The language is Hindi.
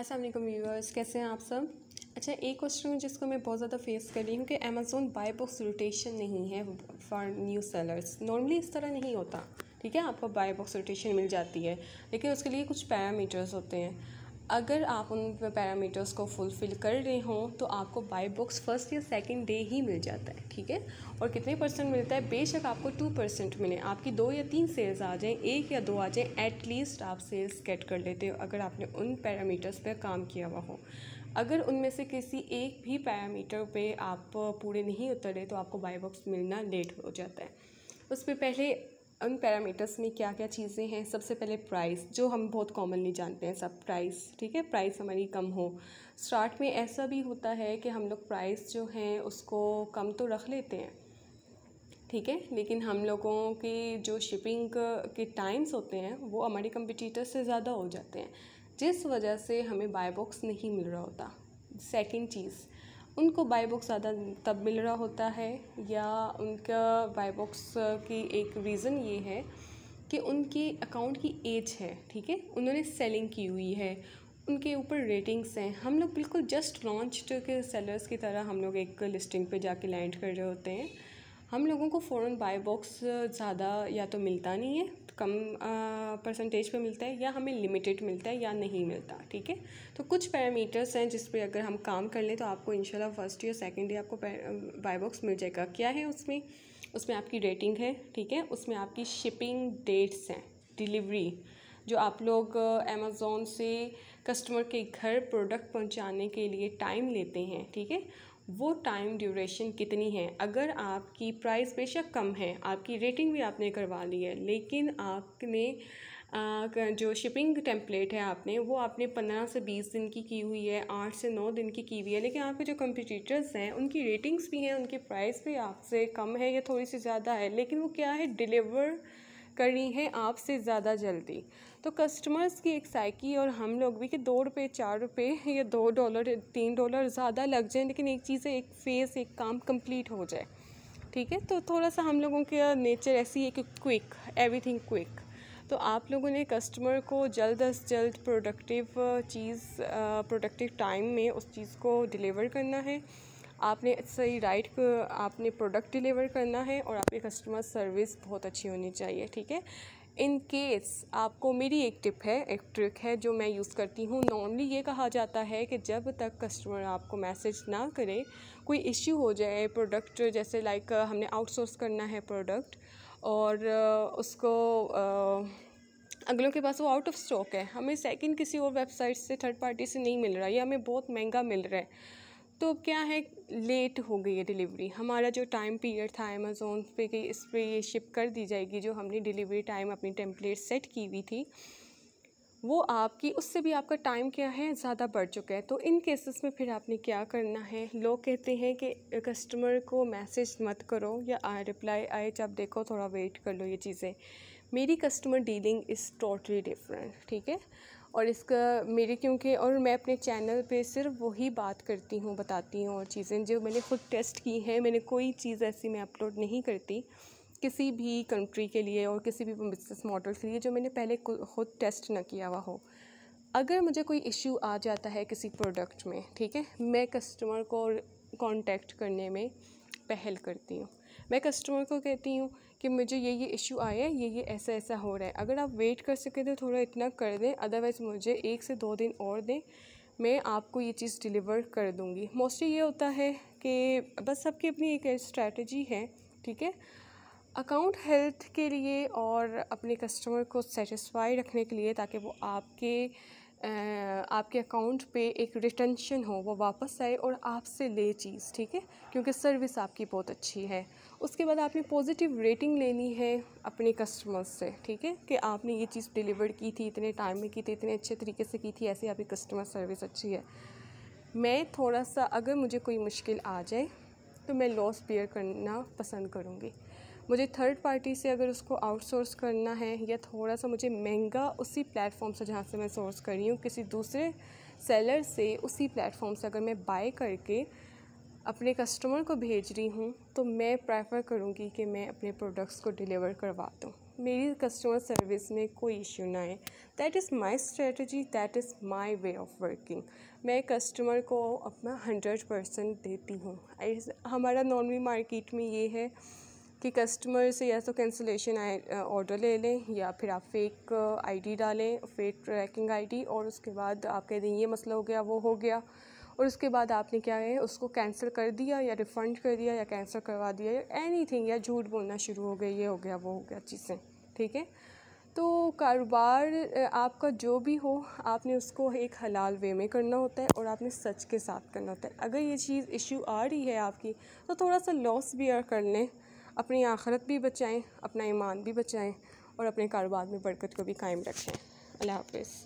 अस्सलाम वालेकुम व्यूअर्स कैसे हैं आप सब अच्छा एक क्वेश्चन जिसको मैं बहुत ज़्यादा फेस कर रही हूँ कि अमेज़ोन बाय बुक्स रोटेशन नहीं है फॉर न्यू सेलर्स नॉर्मली इस तरह नहीं होता ठीक है आपको बाय बुक्स रोटेशन मिल जाती है लेकिन उसके लिए कुछ पैरामीटर्स होते हैं अगर आप उन पैरामीटर्स को फुलफ़िल कर रहे हों तो आपको बाई बुक्स फर्स्ट या सेकंड डे ही मिल जाता है ठीक है और कितने परसेंट मिलता है बेशक आपको टू परसेंट मिले आपकी दो या तीन सेल्स आ जाएँ एक या दो आ जाएँ एटलीस्ट आप सेल्स गेट कर लेते हो अगर आपने उन पैरामीटर्स पर काम किया हुआ हो अगर उनमें से किसी एक भी पैरामीटर पर आप पूरे नहीं उतरे तो आपको बाई बुक्स मिलना लेट हो जाता है उस पर पहले उन पैरामीटर्स में क्या क्या चीज़ें हैं सबसे पहले प्राइस जो हम बहुत कॉमनली जानते हैं सब प्राइस ठीक है प्राइस हमारी कम हो स्टार्ट में ऐसा भी होता है कि हम लोग प्राइस जो हैं उसको कम तो रख लेते हैं ठीक है लेकिन हम लोगों के जो शिपिंग के टाइम्स होते हैं वो हमारे कंपिटिटर से ज़्यादा हो जाते हैं जिस वजह से हमें बाय बॉक्स नहीं मिल रहा होता सेकंड चीज़ उनको बाय बुक्स ज़्यादा तब मिल रहा होता है या उनका बाय बुक्स की एक रीज़न ये है कि उनके अकाउंट की एज है ठीक है उन्होंने सेलिंग की हुई है उनके ऊपर रेटिंग्स हैं हम लोग बिल्कुल जस्ट लॉन्च के सेलर्स की तरह हम लोग एक लिस्टिंग पे जाके लैंड कर रहे होते हैं हम लोगों को फ़ौरन बाय बॉक्स ज़्यादा या तो मिलता नहीं है कम परसेंटेज पे मिलता है या हमें लिमिटेड मिलता है या नहीं मिलता ठीक है तो कुछ पैरामीटर्स हैं जिस पे अगर हम काम कर लें तो आपको इंशाल्लाह फर्स्ट या सेकंड ईयर आपको बाय बॉक्स मिल जाएगा क्या है उसमें उसमें आपकी रेटिंग है ठीक है उसमें आपकी शिपिंग डेट्स हैं डिलीवरी जो आप लोग अमेज़ोन से कस्टमर के घर प्रोडक्ट पहुंचाने के लिए टाइम लेते हैं ठीक है वो टाइम ड्यूरेशन कितनी है अगर आपकी प्राइस बेशक कम है आपकी रेटिंग भी आपने करवा ली है लेकिन आपने जो शिपिंग टेम्पलेट है आपने वो आपने पंद्रह से बीस दिन की की हुई है आठ से नौ दिन की की हुई है लेकिन आपके जो कंप्यूटर्स हैं उनकी रेटिंग्स भी हैं उनकी प्राइस भी आपसे कम है या थोड़ी सी ज़्यादा है लेकिन वो क्या है डिलीवर करनी है आपसे ज़्यादा जल्दी तो कस्टमर्स की एक साइकी और हम लोग भी कि दो रुपये चार रुपये या दो डॉलर तीन डॉलर ज़्यादा लग जाए लेकिन एक चीज़ एक फेस एक काम कंप्लीट हो जाए ठीक है तो थोड़ा सा हम लोगों के नेचर ऐसी है कि क्विक एवरीथिंग क्विक तो आप लोगों ने कस्टमर को जल्द अज जल्द प्रोडक्टिव चीज़ प्रोडक्टिव टाइम में उस चीज़ को डिलीवर करना है आपने सही राइट आपने प्रोडक्ट डिलीवर करना है और आपकी कस्टमर सर्विस बहुत अच्छी होनी चाहिए ठीक है इन केस आपको मेरी एक टिप है एक ट्रिक है जो मैं यूज़ करती हूँ नॉर्मली ये कहा जाता है कि जब तक कस्टमर आपको मैसेज ना करे कोई इश्यू हो जाए प्रोडक्ट जैसे लाइक हमने आउटसोर्स करना है प्रोडक्ट और uh, उसको uh, अगलों के पास वो आउट ऑफ स्टॉक है हमें सेकंड किसी और वेबसाइट से थर्ड पार्टी से नहीं मिल रहा है या हमें बहुत महंगा मिल रहा है तो क्या है लेट हो गई है डिलीवरी हमारा जो टाइम पीरियड था अमेज़ोन पे कि इस पर ये शिप कर दी जाएगी जो हमने डिलीवरी टाइम अपनी टेम्पलेट सेट की हुई थी वो आपकी उससे भी आपका टाइम क्या है ज़्यादा बढ़ चुका है तो इन केसेस में फिर आपने क्या करना है लोग कहते हैं कि कस्टमर को मैसेज मत करो या आ रिप्लाई आए जब देखो थोड़ा वेट कर लो ये चीज़ें मेरी customer dealing is totally different ठीक है और इसका मेरे क्योंकि और मैं अपने चैनल पे सिर्फ वही बात करती हूँ बताती हूँ और चीज़ें जो मैंने खुद टेस्ट की हैं मैंने कोई चीज़ ऐसी मैं अपलोड नहीं करती किसी भी कंट्री के लिए और किसी भी बिज़नेस मॉडल के लिए जो मैंने पहले खुद टेस्ट ना किया हुआ हो अगर मुझे कोई इश्यू आ जाता है किसी प्रोडक्ट में ठीक है मैं कस्टमर को कांटेक्ट करने में पहल करती हूँ मैं कस्टमर को कहती हूँ कि मुझे ये ये इशू आया है ये ये ऐसा ऐसा हो रहा है अगर आप वेट कर सके तो थोड़ा इतना कर दें अदरवाइज़ मुझे एक से दो दिन और दें मैं आपको ये चीज़ डिलीवर कर दूँगी मोस्टली ये होता है कि बस सबकी अपनी एक स्ट्रैटेजी है ठीक है अकाउंट हेल्थ के लिए और अपने कस्टमर को सेटिस्फाई रखने के लिए ताकि वो आपके आपके अकाउंट पे एक रिटेंशन हो वो वापस आए और आपसे ले चीज़ ठीक है क्योंकि सर्विस आपकी बहुत अच्छी है उसके बाद आपने पॉजिटिव रेटिंग लेनी है अपने कस्टमर्स से ठीक है कि आपने ये चीज़ डिलीवर की थी इतने टाइम में की थी इतने अच्छे तरीके से की थी ऐसी आपकी कस्टमर सर्विस अच्छी है मैं थोड़ा सा अगर मुझे कोई मुश्किल आ जाए तो मैं लॉस पेयर करना पसंद करूँगी मुझे थर्ड पार्टी से अगर उसको आउटसोर्स करना है या थोड़ा सा मुझे महंगा उसी प्लेटफॉर्म से जहाँ से मैं सोर्स कर रही हूँ किसी दूसरे सेलर से उसी प्लेटफॉर्म से अगर मैं बाय करके अपने कस्टमर को भेज रही हूँ तो मैं प्रेफर करूँगी कि मैं अपने प्रोडक्ट्स को डिलीवर करवा दूँ मेरी कस्टमर सर्विस में कोई इश्यू ना आए that is my strategy that is my way of working मैं कस्टमर को अपना हंड्रेड परसेंट देती हूँ हमारा नॉर्मली मार्केट में ये है कि कस्टमर से या तो कैंसिलेशन ऑर्डर ले लें या फिर आप फेक आईडी डालें फेक ट्रैकिंग आईडी और उसके बाद आप कह दें ये मसला हो गया वो हो गया और उसके बाद आपने क्या है उसको कैंसिल कर दिया या रिफ़ंड कर दिया या कैंसिल करवा दिया या एनी या झूठ बोलना शुरू हो गया ये हो गया वो हो गया चीज़ें ठीक है तो कारोबार आपका जो भी हो आपने उसको एक हलाल वे में करना होता है और आपने सच के साथ करना होता है अगर ये चीज़ इश्यू आ रही है आपकी तो थोड़ा सा लॉस भी कर लें अपनी आखरत भी बचाएँ अपना ईमान भी बचाएँ और अपने कारोबार में बरकत को भी कायम रखें अल्लाह हाफ़